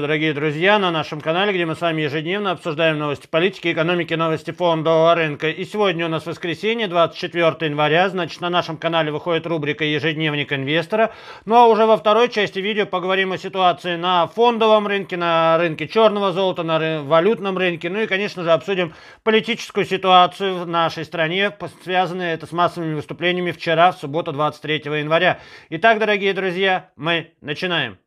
Дорогие друзья, на нашем канале, где мы с вами ежедневно обсуждаем новости политики, экономики, новости фондового рынка. И сегодня у нас воскресенье, 24 января, значит на нашем канале выходит рубрика «Ежедневник инвестора». Ну а уже во второй части видео поговорим о ситуации на фондовом рынке, на рынке черного золота, на ры валютном рынке. Ну и, конечно же, обсудим политическую ситуацию в нашей стране, связанную это с массовыми выступлениями вчера, в субботу 23 января. Итак, дорогие друзья, мы начинаем.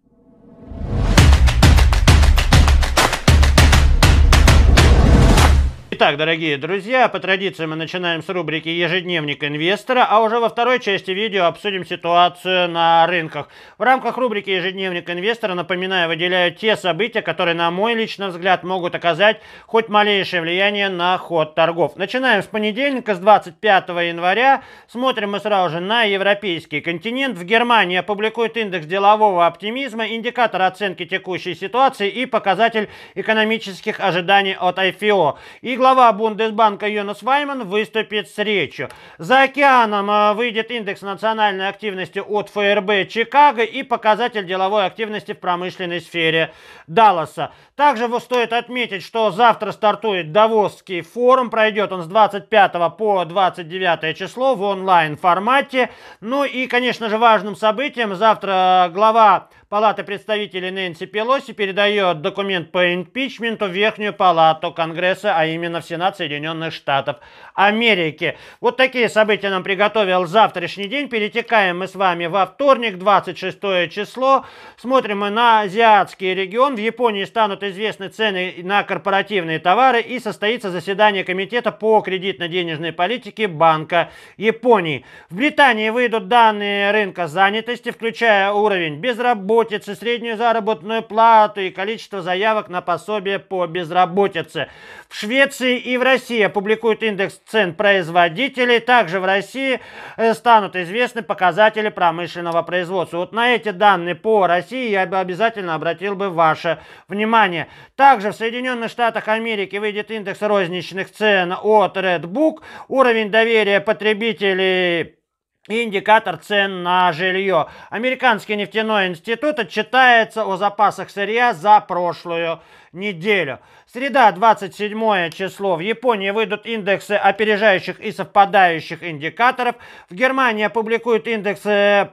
Итак, дорогие друзья, по традиции мы начинаем с рубрики «Ежедневник инвестора», а уже во второй части видео обсудим ситуацию на рынках. В рамках рубрики «Ежедневник инвестора», напоминаю, выделяю те события, которые, на мой личный взгляд, могут оказать хоть малейшее влияние на ход торгов. Начинаем с понедельника, с 25 января. Смотрим мы сразу же на европейский континент. В Германии опубликует индекс делового оптимизма, индикатор оценки текущей ситуации и показатель экономических ожиданий от IFO. И глава Бундесбанка Йонас Вайман выступит с речью. За океаном а, выйдет индекс национальной активности от ФРБ Чикаго и показатель деловой активности в промышленной сфере Далласа. Также стоит отметить, что завтра стартует Давосский форум. Пройдет он с 25 по 29 число в онлайн формате. Ну и, конечно же, важным событием завтра а, глава Палаты представителей Нэнси Пелоси передает документ по импичменту в Верхнюю Палату Конгресса, а именно на Сенат Соединенных Штатов Америки. Вот такие события нам приготовил завтрашний день. Перетекаем мы с вами во вторник, 26 число. Смотрим мы на азиатский регион. В Японии станут известны цены на корпоративные товары и состоится заседание комитета по кредитно-денежной политике Банка Японии. В Британии выйдут данные рынка занятости, включая уровень безработицы, среднюю заработную плату и количество заявок на пособие по безработице. В Швеции Федерации и в России опубликуют индекс цен производителей. Также в России э, станут известны показатели промышленного производства. Вот на эти данные по России я бы обязательно обратил бы ваше внимание. Также в Соединенных Штатах Америки выйдет индекс розничных цен от Redbook. Уровень доверия потребителей индикатор цен на жилье. Американский нефтяной институт отчитается о запасах сырья за прошлую неделю. Среда, 27 число. В Японии выйдут индексы опережающих и совпадающих индикаторов. В Германии опубликуют индекс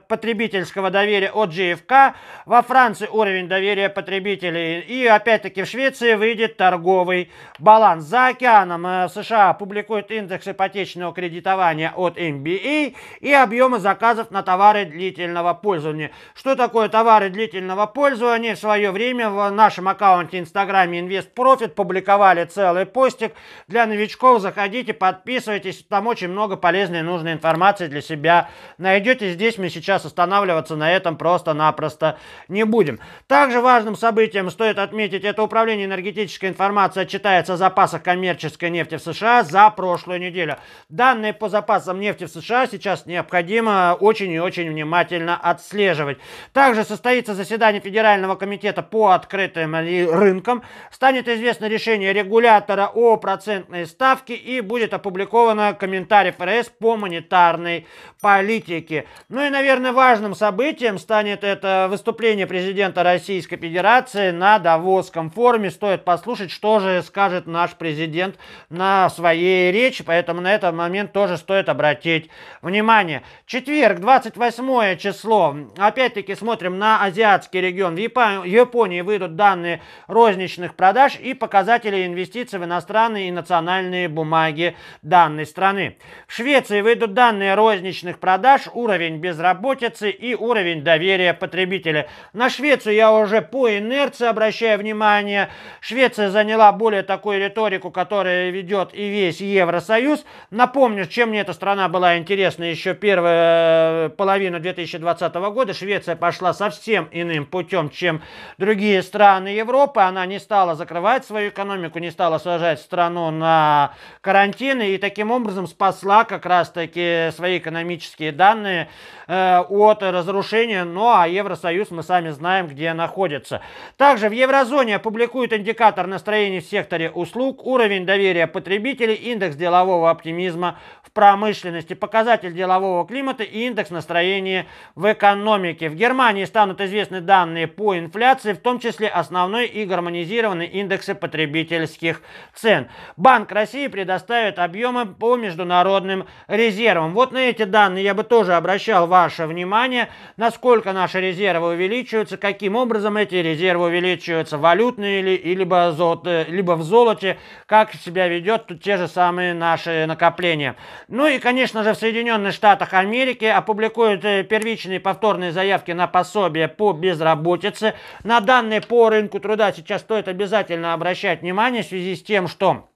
потребительского доверия от GFK. Во Франции уровень доверия потребителей. И опять-таки в Швеции выйдет торговый баланс. За океаном э, США опубликуют индекс ипотечного кредитования от MBA а и объемы заказов на товары длительного пользования. Что такое товары длительного пользования? В свое время в нашем аккаунте Инстаграме Инвест Профит публиковали целый постик для новичков. Заходите, подписывайтесь, там очень много полезной и нужной информации для себя найдете. Здесь мы сейчас останавливаться на этом просто-напросто не будем. Также важным событием стоит отметить, это управление энергетической информацией отчитается о запасах коммерческой нефти в США за прошлую неделю. Данные по запасам нефти в США сейчас необходимо очень и очень внимательно отслеживать. Также состоится заседание Федерального комитета по открытым рынкам. Станет известно соответственно, решение регулятора о процентной ставке и будет опубликовано комментарий ФРС по монетарной политике. Ну и, наверное, важным событием станет это выступление президента Российской Федерации на Давосском форуме. Стоит послушать, что же скажет наш президент на своей речи, поэтому на этот момент тоже стоит обратить внимание. Четверг, 28 число. Опять-таки смотрим на азиатский регион. В Японии выйдут данные розничных продаж и показатели инвестиций в иностранные и национальные бумаги данной страны. В Швеции выйдут данные розничных продаж, уровень безработицы и уровень доверия потребителя. На Швецию я уже по инерции обращаю внимание. Швеция заняла более такую риторику, которая ведет и весь Евросоюз. Напомню, чем мне эта страна была интересна еще первую э, половину 2020 года. Швеция пошла совсем иным путем, чем другие страны Европы. Она не стала закрывать свою экономику не стала сажать страну на карантины и таким образом спасла как раз-таки свои экономические данные э, от разрушения. Ну а Евросоюз мы сами знаем, где находится. Также в еврозоне опубликуют индикатор настроения в секторе услуг, уровень доверия потребителей, индекс делового оптимизма в промышленности, показатель делового климата и индекс настроения в экономике. В Германии станут известны данные по инфляции, в том числе основной и гармонизированный индексы потребительских цен. Банк России предоставит объемы по международным резервам. Вот на эти данные я бы тоже обращал ваше внимание, насколько наши резервы увеличиваются, каким образом эти резервы увеличиваются, валютные или, либо, золото, либо в золоте, как себя ведет тут те же самые наши накопления. Ну и, конечно же, в Соединенных Штатах Америки опубликуют э, первичные повторные заявки на пособие по безработице. На данные по рынку труда сейчас стоит обязательно обратиться обращать внимание в связи с тем, что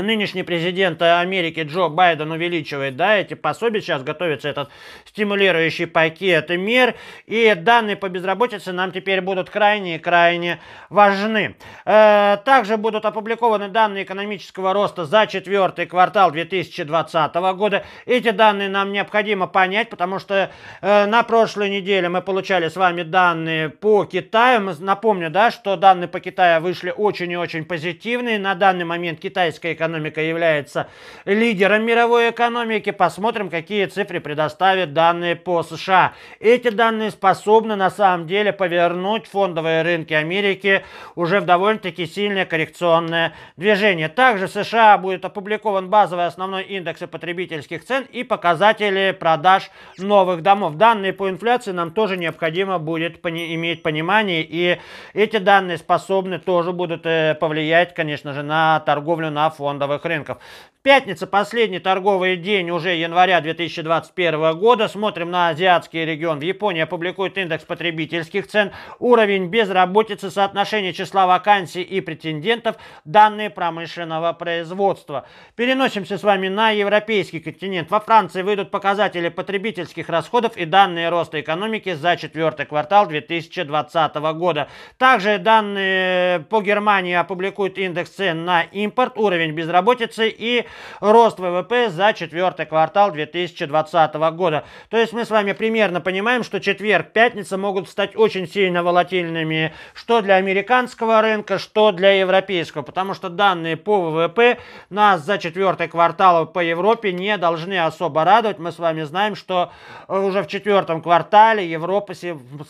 нынешний президент Америки Джо Байден увеличивает, да, эти пособия, сейчас готовится этот стимулирующий пакет и мер, и данные по безработице нам теперь будут крайне-крайне важны. Э, также будут опубликованы данные экономического роста за четвертый квартал 2020 года. Эти данные нам необходимо понять, потому что э, на прошлой неделе мы получали с вами данные по Китаю. Напомню, да, что данные по Китаю вышли очень и очень позитивные. На данный момент китайская экономика является лидером мировой экономики. Посмотрим, какие цифры предоставят данные по США. Эти данные способны на самом деле повернуть фондовые рынки Америки уже в довольно-таки сильное коррекционное движение. Также в США будет опубликован базовый основной индекс потребительских цен и показатели продаж новых домов. Данные по инфляции нам тоже необходимо будет пони иметь понимание, и эти данные способны тоже будут э, повлиять, конечно же, на торговлю на фонд фондовых рынков. Пятница, последний торговый день уже января 2021 года. Смотрим на азиатский регион. В Японии публикует индекс потребительских цен, уровень безработицы, соотношение числа вакансий и претендентов, данные промышленного производства. Переносимся с вами на европейский континент. Во Франции выйдут показатели потребительских расходов и данные роста экономики за четвертый квартал 2020 года. Также данные по Германии опубликуют индекс цен на импорт, уровень безработицы и рост ВВП за четвертый квартал 2020 года. То есть мы с вами примерно понимаем, что четверг, пятница могут стать очень сильно волатильными, что для американского рынка, что для европейского, потому что данные по ВВП нас за четвертый квартал по Европе не должны особо радовать. Мы с вами знаем, что уже в четвертом квартале Европа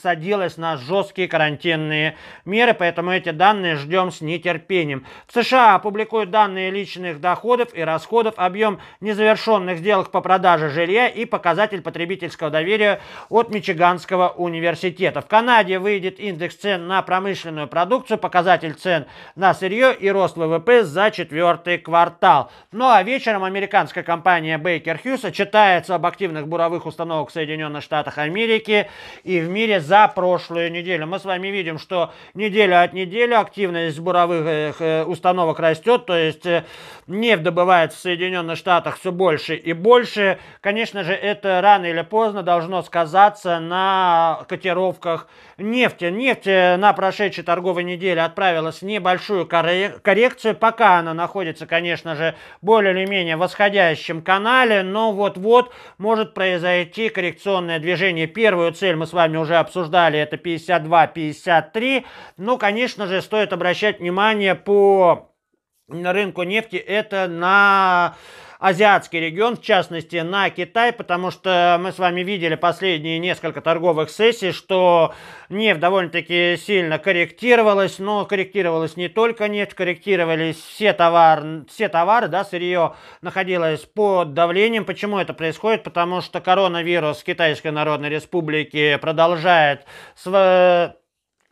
садилась на жесткие карантинные меры, поэтому эти данные ждем с нетерпением. В США опубликуют данные личных доходов и расходов, объем незавершенных сделок по продаже жилья и показатель потребительского доверия от Мичиганского университета. В Канаде выйдет индекс цен на промышленную продукцию, показатель цен на сырье и рост ВВП за четвертый квартал. Ну а вечером американская компания Baker Hughes отчитается об активных буровых установок в Соединенных Штатах Америки и в мире за прошлую неделю. Мы с вами видим, что неделя от недели активность буровых э, э, установок растет, то есть э, нефть добывает набирает в Соединенных Штатах все больше и больше. Конечно же, это рано или поздно должно сказаться на котировках нефти. Нефть э, на прошедшей торговой неделе отправилась в небольшую коррекцию. Пока она находится, конечно же, более или менее восходящем канале, но вот-вот может произойти коррекционное движение. Первую цель мы с вами уже обсуждали, это 52-53. Но, конечно же, стоит обращать внимание по рынку нефти, это на азиатский регион, в частности на Китай, потому что мы с вами видели последние несколько торговых сессий, что нефть довольно-таки сильно корректировалась, но корректировалась не только нефть, корректировались все, товар, все товары, да, сырье находилось под давлением. Почему это происходит? Потому что коронавирус Китайской Народной Республики продолжает свое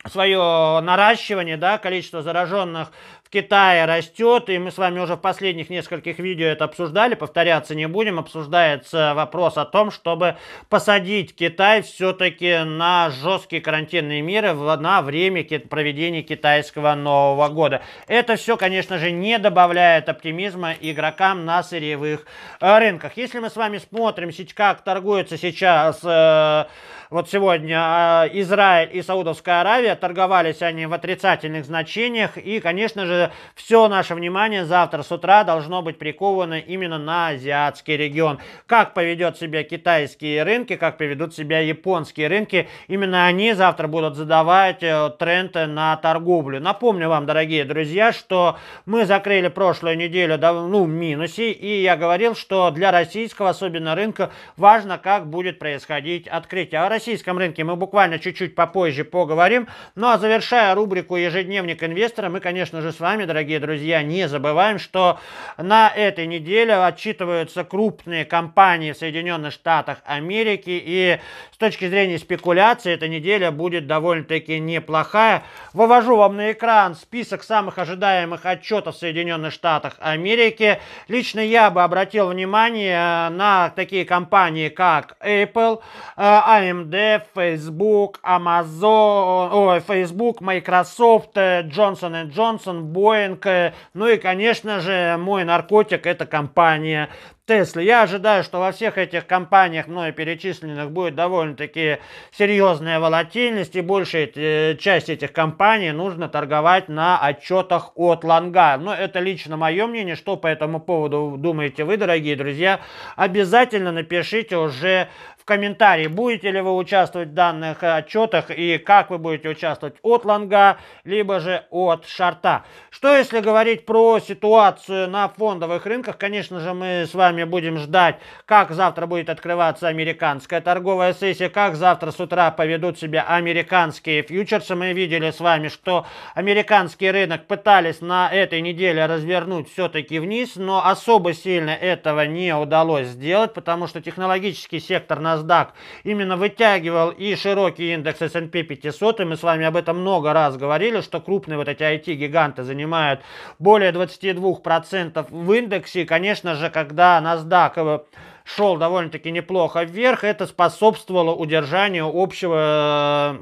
свое наращивание, да, количество зараженных Китае растет, и мы с вами уже в последних нескольких видео это обсуждали, повторяться не будем, обсуждается вопрос о том, чтобы посадить Китай все-таки на жесткие карантинные меры на время проведения китайского Нового года. Это все, конечно же, не добавляет оптимизма игрокам на сырьевых э, рынках. Если мы с вами смотрим, как торгуется сейчас... Э, вот сегодня э, Израиль и Саудовская Аравия, торговались они в отрицательных значениях, и, конечно же, все наше внимание завтра с утра должно быть приковано именно на азиатский регион. Как поведет себя китайские рынки, как поведут себя японские рынки, именно они завтра будут задавать э, тренды на торговлю. Напомню вам, дорогие друзья, что мы закрыли прошлую неделю ну, в минусе, и я говорил, что для российского, особенно рынка, важно, как будет происходить открытие. О российском рынке мы буквально чуть-чуть попозже поговорим. Ну а завершая рубрику «Ежедневник инвестора», мы, конечно же, с вами вами, дорогие друзья. Не забываем, что на этой неделе отчитываются крупные компании в Соединенных Штатах Америки. И с точки зрения спекуляции эта неделя будет довольно-таки неплохая. Вывожу вам на экран список самых ожидаемых отчетов в Соединенных Штатах Америки. Лично я бы обратил внимание э, на такие компании, как Apple, э, AMD, Facebook, Amazon, о, Facebook, Microsoft, э, Johnson Johnson, Боинг, ну и, конечно же, мой наркотик – это компания Tesla. Я ожидаю, что во всех этих компаниях мной перечисленных будет довольно-таки серьезная волатильность, и большая э, часть этих компаний нужно торговать на отчетах от Ланга. Но это лично мое мнение. Что по этому поводу думаете вы, дорогие друзья? Обязательно напишите уже в комментарии, будете ли вы участвовать в данных отчетах и как вы будете участвовать от лонга, либо же от шарта. Что если говорить про ситуацию на фондовых рынках? Конечно же, мы с вами будем ждать, как завтра будет открываться американская торговая сессия, как завтра с утра поведут себя американские фьючерсы. Мы видели с вами, что американский рынок пытались на этой неделе развернуть все-таки вниз, но особо сильно этого не удалось сделать, потому что технологический сектор на NASDAQ именно вытягивал и широкий индекс S&P 500, и мы с вами об этом много раз говорили, что крупные вот эти IT-гиганты занимают более 22% в индексе, и, конечно же, когда NASDAQ э, шел довольно-таки неплохо вверх, это способствовало удержанию общего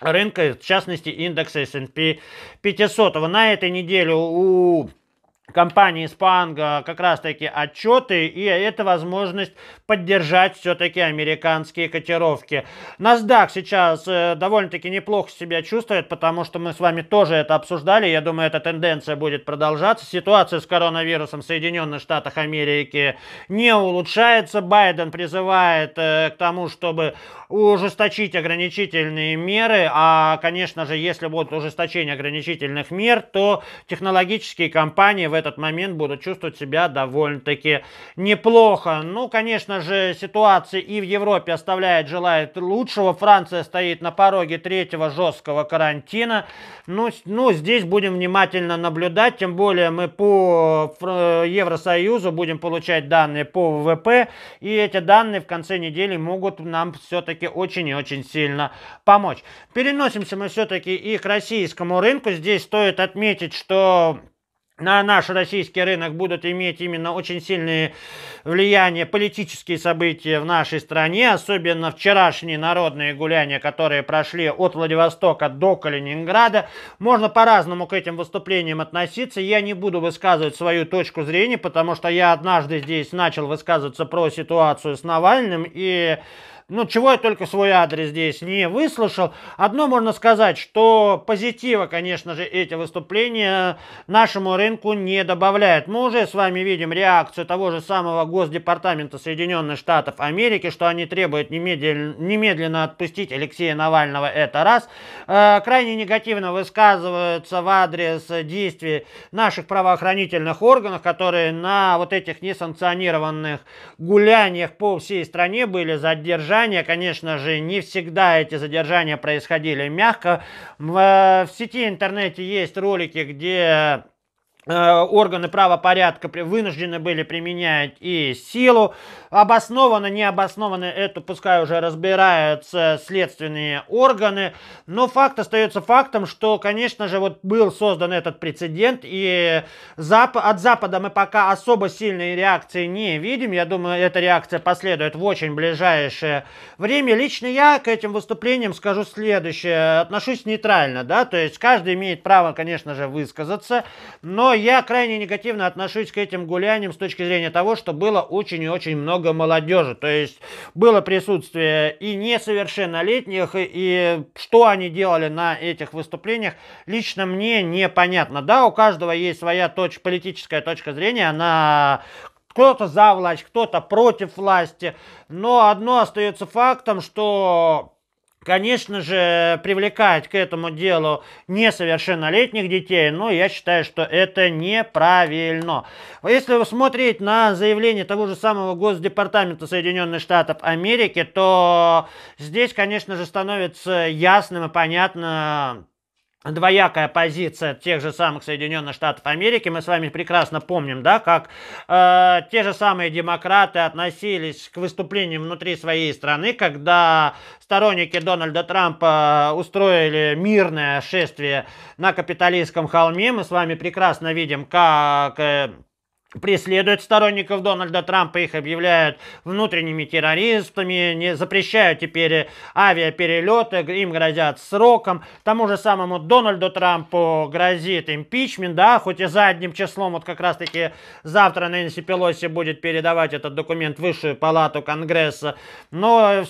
э, рынка, в частности индекса S&P 500. На этой неделе у компании Spang как раз-таки отчеты, и это возможность поддержать все-таки американские котировки. NASDAQ сейчас э, довольно-таки неплохо себя чувствует, потому что мы с вами тоже это обсуждали, я думаю, эта тенденция будет продолжаться. Ситуация с коронавирусом в Соединенных Штатах Америки не улучшается. Байден призывает э, к тому, чтобы ужесточить ограничительные меры, а, конечно же, если будут ужесточение ограничительных мер, то технологические компании в этот момент будут чувствовать себя довольно-таки неплохо. Ну, конечно же, ситуация и в Европе оставляет желает лучшего. Франция стоит на пороге третьего жесткого карантина. Ну, ну здесь будем внимательно наблюдать, тем более мы по э, Евросоюзу будем получать данные по ВВП, и эти данные в конце недели могут нам все-таки очень и очень сильно помочь. Переносимся мы все-таки и к российскому рынку. Здесь стоит отметить, что на наш российский рынок будут иметь именно очень сильные влияние политические события в нашей стране, особенно вчерашние народные гуляния, которые прошли от Владивостока до Калининграда. Можно по-разному к этим выступлениям относиться. Я не буду высказывать свою точку зрения, потому что я однажды здесь начал высказываться про ситуацию с Навальным и ну, чего я только свой адрес здесь не выслушал. Одно можно сказать, что позитива, конечно же, эти выступления нашему рынку не добавляют. Мы уже с вами видим реакцию того же самого Госдепартамента Соединенных Штатов Америки, что они требуют немедленно, немедленно отпустить Алексея Навального, это раз. Э, крайне негативно высказываются в адрес действий наших правоохранительных органов, которые на вот этих несанкционированных гуляниях по всей стране были задержаны задержания. Конечно же, не всегда эти задержания происходили мягко. В э, сети интернете есть ролики, где Э, органы правопорядка вынуждены были применять и силу. Обоснованно, необоснованно, это пускай уже разбираются следственные органы. Но факт остается фактом, что, конечно же, вот был создан этот прецедент, и зап от Запада мы пока особо сильной реакции не видим. Я думаю, эта реакция последует в очень ближайшее время. Лично я к этим выступлениям скажу следующее. Отношусь нейтрально, да, то есть каждый имеет право, конечно же, высказаться, но я крайне негативно отношусь к этим гуляниям с точки зрения того, что было очень и очень много молодежи. То есть было присутствие и несовершеннолетних, и, и что они делали на этих выступлениях, лично мне непонятно. Да, у каждого есть своя точ политическая точка зрения, на кто-то за власть, кто-то против власти. Но одно остается фактом, что конечно же, привлекать к этому делу несовершеннолетних детей, но я считаю, что это неправильно. Если смотреть на заявление того же самого Госдепартамента Соединенных Штатов Америки, то здесь, конечно же, становится ясным и понятно двоякая позиция тех же самых Соединенных Штатов Америки. Мы с вами прекрасно помним, да, как э, те же самые демократы относились к выступлениям внутри своей страны, когда сторонники Дональда Трампа устроили мирное шествие на капиталистском холме. Мы с вами прекрасно видим, как... Э, преследуют сторонников Дональда Трампа, их объявляют внутренними террористами, не запрещают теперь авиаперелеты, им грозят сроком. Тому же самому Дональду Трампу грозит импичмент, да, хоть и задним числом, вот как раз-таки завтра Нэнси Пелоси будет передавать этот документ в Высшую Палату Конгресса, но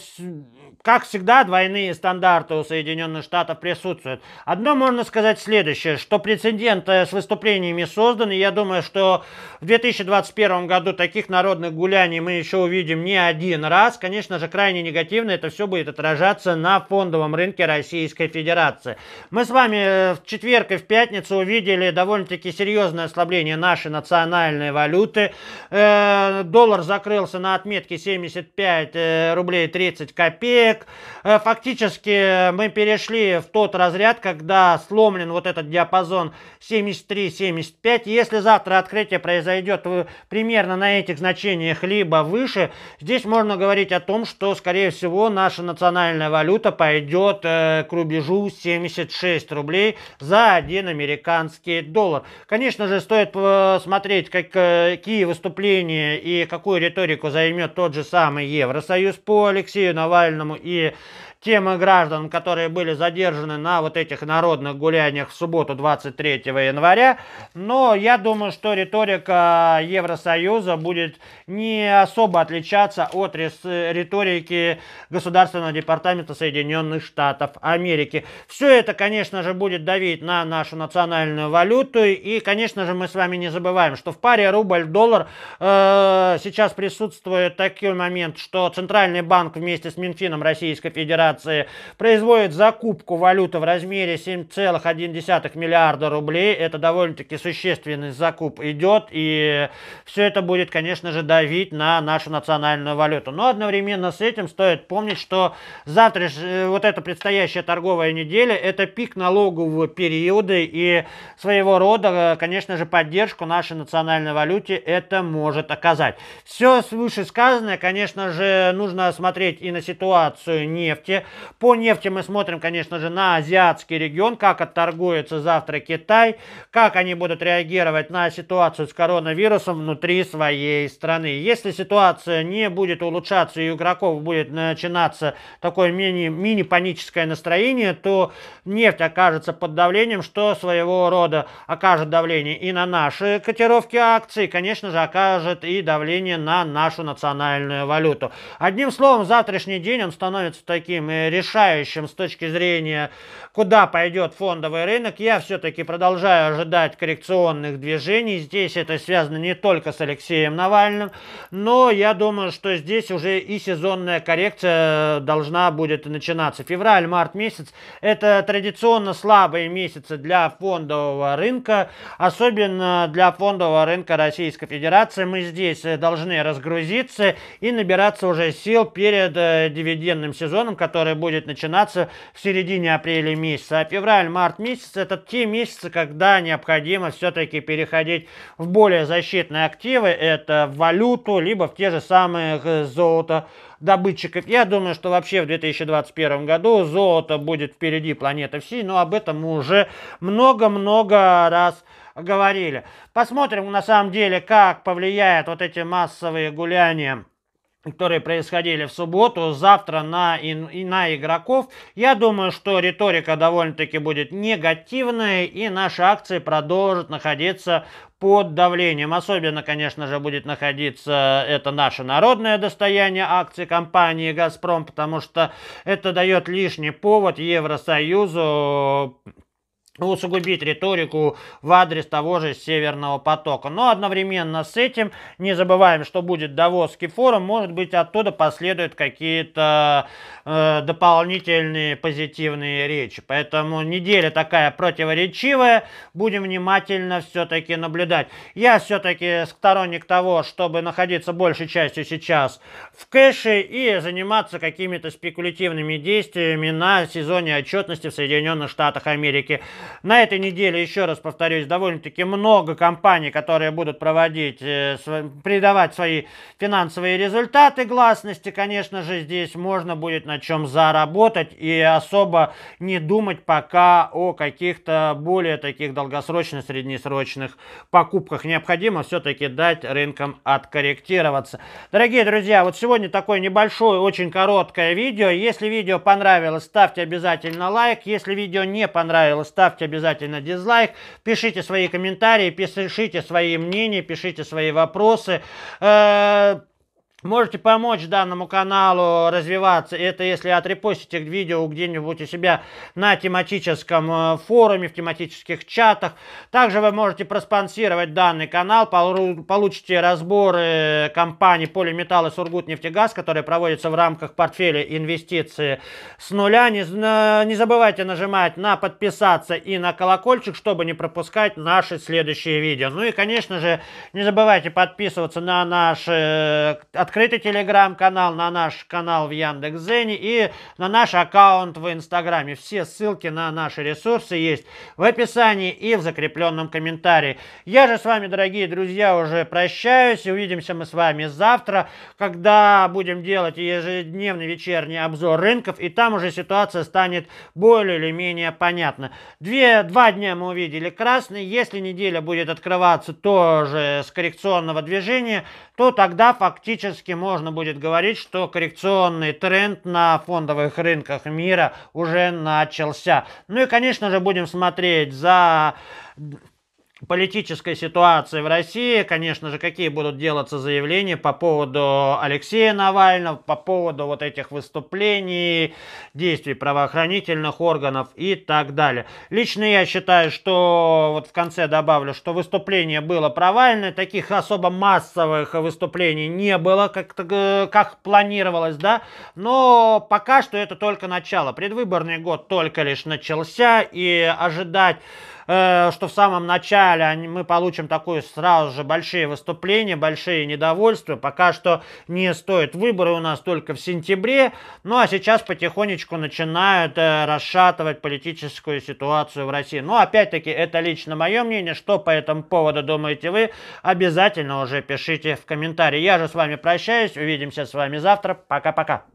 как всегда, двойные стандарты у Соединенных Штатов присутствуют. Одно можно сказать следующее, что прецедент э, с выступлениями созданы, я думаю, что в 2021 году таких народных гуляний мы еще увидим не один раз. Конечно же, крайне негативно это все будет отражаться на фондовом рынке Российской Федерации. Мы с вами э, в четверг и в пятницу увидели довольно-таки серьезное ослабление нашей национальной валюты. Э, доллар закрылся на отметке 75 э, рублей 30 копеек. Фактически мы перешли в тот разряд, когда сломлен вот этот диапазон 73-75. Если завтра открытие произойдет идет э, примерно на этих значениях либо выше, здесь можно говорить о том, что, скорее всего, наша национальная валюта пойдет э, к рубежу 76 рублей за один американский доллар. Конечно же, стоит посмотреть, э, какие выступления и какую риторику займет тот же самый Евросоюз по Алексею Навальному и темы граждан, которые были задержаны на вот этих народных гуляниях в субботу 23 января. Но я думаю, что риторика Евросоюза будет не особо отличаться от риторики Государственного департамента Соединенных Штатов Америки. Все это, конечно же, будет давить на нашу национальную валюту. И, конечно же, мы с вами не забываем, что в паре рубль-доллар э, сейчас присутствует такой момент, что Центральный банк вместе с Минфином Российской Федерации Федерации, производит закупку валюты в размере 7,1 миллиарда рублей. Это довольно-таки существенный закуп идет, и все это будет, конечно же, давить на нашу национальную валюту. Но одновременно с этим стоит помнить, что завтра э, вот эта предстоящая торговая неделя, это пик налогового периода, и своего рода, э, конечно же, поддержку нашей национальной валюте это может оказать. Все свыше сказанное, конечно же, нужно смотреть и на ситуацию нефти, по нефти мы смотрим, конечно же, на азиатский регион, как отторгуется завтра Китай, как они будут реагировать на ситуацию с коронавирусом внутри своей страны. Если ситуация не будет улучшаться и у игроков будет начинаться такое мини, мини-паническое настроение, то нефть окажется под давлением, что своего рода окажет давление и на наши котировки акций, и, конечно же, окажет и давление на нашу национальную валюту. Одним словом, завтрашний день он становится таким Э, решающим с точки зрения, куда пойдет фондовый рынок, я все-таки продолжаю ожидать коррекционных движений. Здесь это связано не только с Алексеем Навальным, но я думаю, что здесь уже и сезонная коррекция должна будет начинаться. Февраль, март месяц – это традиционно слабые месяцы для фондового рынка, особенно для фондового рынка Российской Федерации. Мы здесь э, должны разгрузиться и набираться уже сил перед э, дивидендным сезоном, который который будет начинаться в середине апреля месяца. А февраль-март месяц это те месяцы, когда необходимо все-таки переходить в более защитные активы. Это в валюту, либо в те же самые э, золото добытчиков. Я думаю, что вообще в 2021 году золото будет впереди планеты всей, но об этом мы уже много-много раз говорили. Посмотрим на самом деле, как повлияет вот эти массовые гуляния которые происходили в субботу, завтра на, и, и на игроков. Я думаю, что риторика довольно-таки будет негативная, и наши акции продолжат находиться под давлением. Особенно, конечно же, будет находиться это наше народное достояние акций компании «Газпром», потому что это дает лишний повод Евросоюзу ну, усугубить риторику в адрес того же Северного потока. Но одновременно с этим не забываем, что будет Давосский форум, может быть оттуда последуют какие-то э, дополнительные позитивные речи. Поэтому неделя такая противоречивая, будем внимательно все-таки наблюдать. Я все-таки сторонник того, чтобы находиться большей частью сейчас в кэше и заниматься какими-то спекулятивными действиями на сезоне отчетности в Соединенных Штатах Америки. На этой неделе, еще раз повторюсь, довольно-таки много компаний, которые будут проводить, э, придавать свои финансовые результаты гласности. Конечно же, здесь можно будет на чем заработать и особо не думать пока о каких-то более таких долгосрочных, среднесрочных покупках. Необходимо все-таки дать рынкам откорректироваться. Дорогие друзья, вот сегодня такое небольшое, очень короткое видео. Если видео понравилось, ставьте обязательно лайк. Если видео не понравилось, ставьте ставьте обязательно дизлайк, пишите свои комментарии, пишите свои мнения, пишите свои вопросы. Э -э Можете помочь данному каналу развиваться. Это если отрепостите видео где-нибудь у себя на тематическом э, форуме, в тематических чатах. Также вы можете проспонсировать данный канал. Получите разборы э, компании «Полиметалл» и «Сургутнефтегаз», которые проводятся в рамках портфеля инвестиции с нуля. Не, не забывайте нажимать на подписаться и на колокольчик, чтобы не пропускать наши следующие видео. Ну и, конечно же, не забывайте подписываться на наши э, открытый Открытый телеграм-канал на наш канал в Яндекс.Зене и на наш аккаунт в Инстаграме. Все ссылки на наши ресурсы есть в описании и в закрепленном комментарии. Я же с вами, дорогие друзья, уже прощаюсь. И увидимся мы с вами завтра, когда будем делать ежедневный вечерний обзор рынков. И там уже ситуация станет более или менее понятна. Две, два дня мы увидели красный. Если неделя будет открываться тоже с коррекционного движения, то тогда фактически теоретически можно будет говорить, что коррекционный тренд на фондовых рынках мира уже начался. Ну и, конечно же, будем смотреть за политической ситуации в России, конечно же, какие будут делаться заявления по поводу Алексея Навального, по поводу вот этих выступлений, действий правоохранительных органов и так далее. Лично я считаю, что вот в конце добавлю, что выступление было провальное, таких особо массовых выступлений не было, как, как планировалось, да, но пока что это только начало. Предвыборный год только лишь начался, и ожидать Э, что в самом начале мы получим такое сразу же большие выступления, большие недовольства. Пока что не стоит. Выборы у нас только в сентябре. Ну а сейчас потихонечку начинают э, расшатывать политическую ситуацию в России. Но опять-таки это лично мое мнение. Что по этому поводу думаете вы? Обязательно уже пишите в комментарии. Я же с вами прощаюсь. Увидимся с вами завтра. Пока-пока.